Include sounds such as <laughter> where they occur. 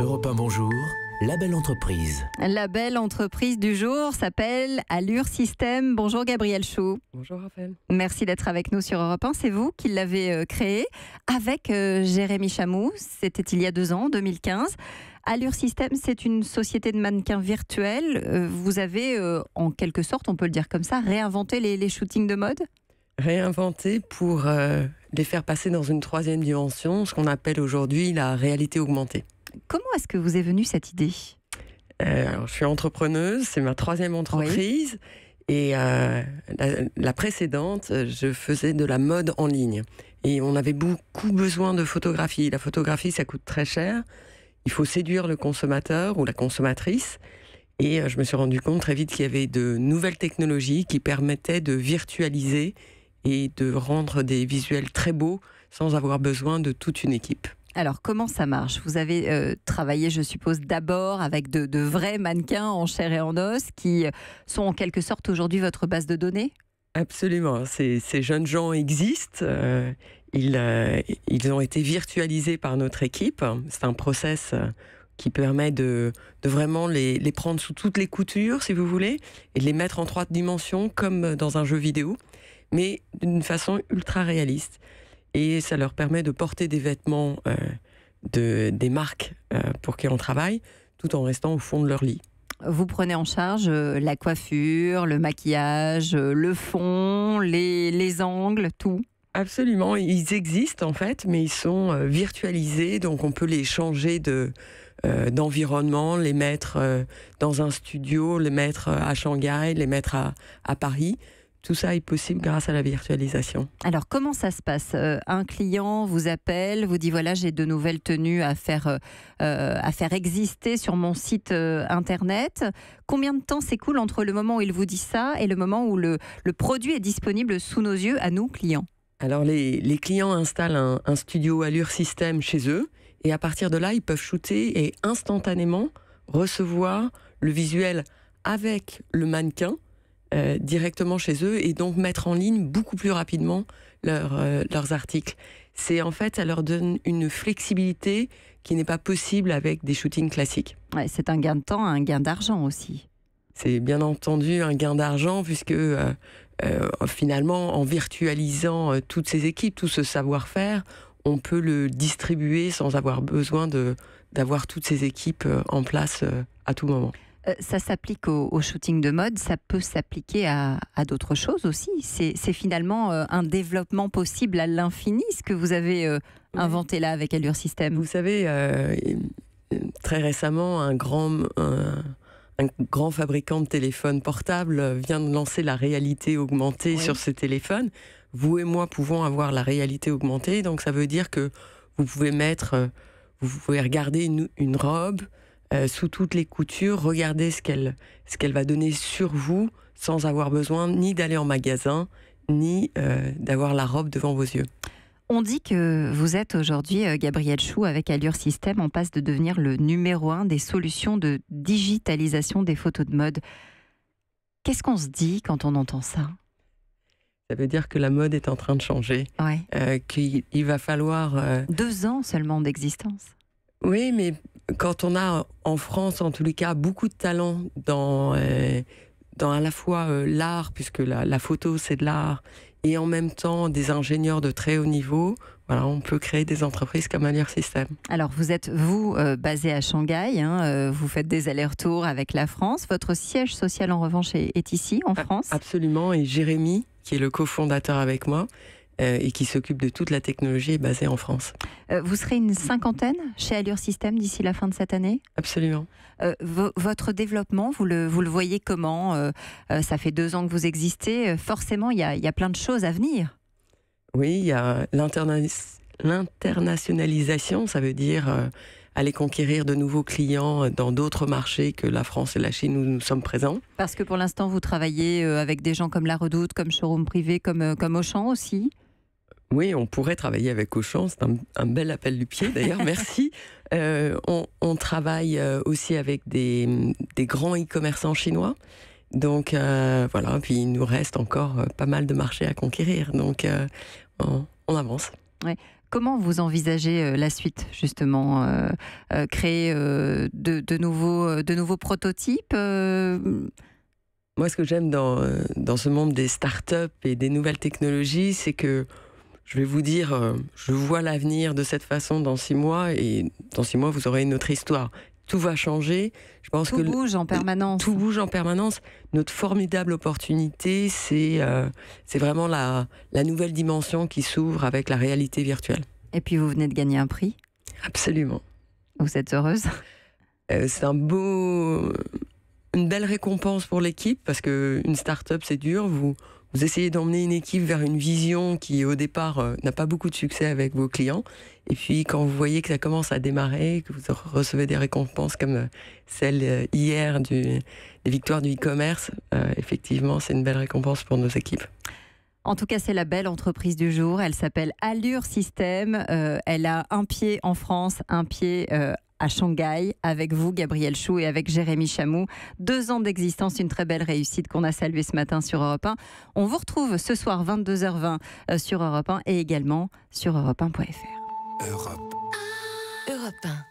Europe 1, bonjour. La belle entreprise. La belle entreprise du jour s'appelle Allure System Bonjour Gabriel Chou. Bonjour Raphaël. Merci d'être avec nous sur Europe 1. C'est vous qui l'avez euh, créé avec euh, Jérémy Chamou. C'était il y a deux ans, 2015. Allure System, c'est une société de mannequins virtuels. Euh, vous avez, en quelque sorte, on peut le dire comme ça, réinventé les, shootings de mode Réinventé pour les faire passer dans une troisième dimension, ce qu'on appelle aujourd'hui la réalité augmentée. Comment est-ce que vous est venue cette idée euh, Je suis entrepreneuse, c'est ma troisième entreprise. Et euh, la, la, précédente, je faisais de la mode en ligne. Et on avait beaucoup besoin de photographie. La photographie, ça coûte très cher. Il faut séduire le consommateur ou la consommatrice. Et euh, je me suis rendu compte très vite qu'il y avait de nouvelles technologies qui permettaient de virtualiser et de rendre des visuels très beaux sans avoir besoin de toute une équipe. Alors, comment ça marche Vous avez euh, travaillé, je suppose, d'abord avec de, vrais mannequins en chair et en os qui euh, sont en quelque sorte aujourd'hui votre base de données Absolument. Ces, jeunes gens existent. Euh, ils, ont été virtualisés par notre équipe. C'est un process qui permet de, vraiment les, les, prendre sous toutes les coutures, si vous voulez, et de les mettre en trois dimensions comme dans un jeu vidéo mais d'une façon ultra réaliste. Et ça leur permet de porter des vêtements euh, de, des marques euh, pour qui on travaille, tout en restant au fond de leur lit. Vous prenez en charge euh, la coiffure, le maquillage, le fond, les, les angles, tout Absolument, ils existent en fait, mais ils sont virtualisés, donc on peut les changer de, d'environnement, les mettre dans un studio, les mettre à Shanghai, les mettre à, à Paris. Tout ça est possible grâce à la virtualisation. Alors, comment ça se passe euh, Un client vous appelle, vous dit voilà, j'ai de nouvelles tenues à faire, euh, euh, à faire exister sur mon site internet. Combien de temps s'écoule entre le moment où il vous dit ça et le moment où le, le produit est disponible sous nos yeux à nous, clients Alors, les, clients installent un, un studio Allure System chez eux et à partir de là, ils peuvent shooter et instantanément recevoir le visuel avec le mannequin euh, directement chez eux et donc mettre en ligne beaucoup plus rapidement euh, leurs articles. C'est en fait, ça leur donne une flexibilité qui n'est pas possible avec des shootings classiques. c'est un gain de temps, un gain d'argent aussi. C'est bien entendu un gain d'argent puisque euh, finalement, en virtualisant toutes ces équipes, tout ce savoir-faire, on peut le distribuer sans avoir besoin d'avoir toutes ces équipes en place à tout moment. Euh, ça s'applique au, shooting de mode, ça peut s'appliquer à, d'autres choses aussi. C'est finalement euh, un développement possible à l'infini, ce que vous avez euh, inventé là avec Allure System. Vous savez, très récemment, un grand, un, grand fabricant de téléphones portables vient de lancer la réalité augmentée sur ce téléphone. Vous et moi pouvons avoir la réalité augmentée, donc ça veut dire que vous pouvez mettre, vous pouvez regarder une robe euh, sous toutes les coutures, regardez ce qu'elle ce qu'elle va donner sur vous sans avoir besoin ni d'aller en magasin ni euh, d'avoir la robe devant vos yeux. On dit que vous êtes aujourd'hui, euh, Gabriel Chou, avec Allure System en passe de devenir le numéro un des solutions de digitalisation des photos de mode. Qu'est-ce qu'on se dit quand on entend ça ça veut dire que la mode est en train de changer, Oui. qu'il va falloir... Deux ans seulement d'existence. Oui, mais quand on a en France, en tous les cas, beaucoup de talent dans, euh, à la fois euh, l'art, puisque la, photo c'est de l'art, et en même temps des ingénieurs de très haut niveau, voilà, on peut créer des entreprises comme Allure System. Alors, vous êtes, vous, euh, basé à Shanghai, hein, vous faites des allers-retours avec la France. Votre siège social, en revanche, est ici, en France Absolument, et Jérémy, qui est le cofondateur avec moi, euh, et qui s'occupe de toute la technologie basée en France. Euh, vous serez une cinquantaine chez Allure System d'ici la fin de cette année Absolument. Euh, votre développement, vous le, vous le voyez comment Ça fait deux ans que vous existez. Forcément, il y a, y a plein de choses à venir. Oui, il y a l'internationalisation, ça veut dire aller conquérir de nouveaux clients dans d'autres marchés que la France et la Chine où nous sommes présents. Parce que pour l'instant, vous travaillez avec des gens comme La Redoute, comme Showroom Privé, comme, comme Auchan aussi oui, on pourrait travailler avec Auchan, c'est un, bel appel du pied d'ailleurs, <laughs> merci. Euh, on, travaille euh, aussi avec des, grands e-commerçants chinois. Donc euh, voilà, puis il nous reste encore pas mal de marchés à conquérir. Donc on, avance. Comment vous envisagez la suite, justement Créer de, nouveaux, prototypes Moi, ce que j'aime dans, dans ce monde des startups et des nouvelles technologies, c'est que je vais vous dire, euh, je vois l'avenir de cette façon dans six mois, et dans six mois, vous aurez une autre histoire. Tout va changer. Je pense tout bouge en permanence. Tout bouge en permanence. Notre formidable opportunité, c'est euh, vraiment la, nouvelle dimension qui s'ouvre avec la réalité virtuelle. Et puis vous venez de gagner un prix. Absolument. Vous êtes heureuse euh, C'est un beau, une belle récompense pour l'équipe parce que une start-up c'est dur. Vous vous essayez d'emmener une équipe vers une vision qui, au départ, euh, n'a pas beaucoup de succès avec vos clients. Et puis, quand vous voyez que ça commence à démarrer, que vous recevez des récompenses comme euh, celle euh, hier du, des victoires du e-commerce, effectivement, c'est une belle récompense pour nos équipes. En tout cas, c'est la belle entreprise du jour. Elle s'appelle Allure System. elle a un pied en France, un pied euh, à Shanghai avec vous, Gabriel Chou, et avec Jérémy Chamou. Deux ans d'existence, une très belle réussite qu'on a saluée ce matin sur Europe 1. On vous retrouve ce soir 22h20 euh, sur Europe 1 et également sur europe1.fr. Europe.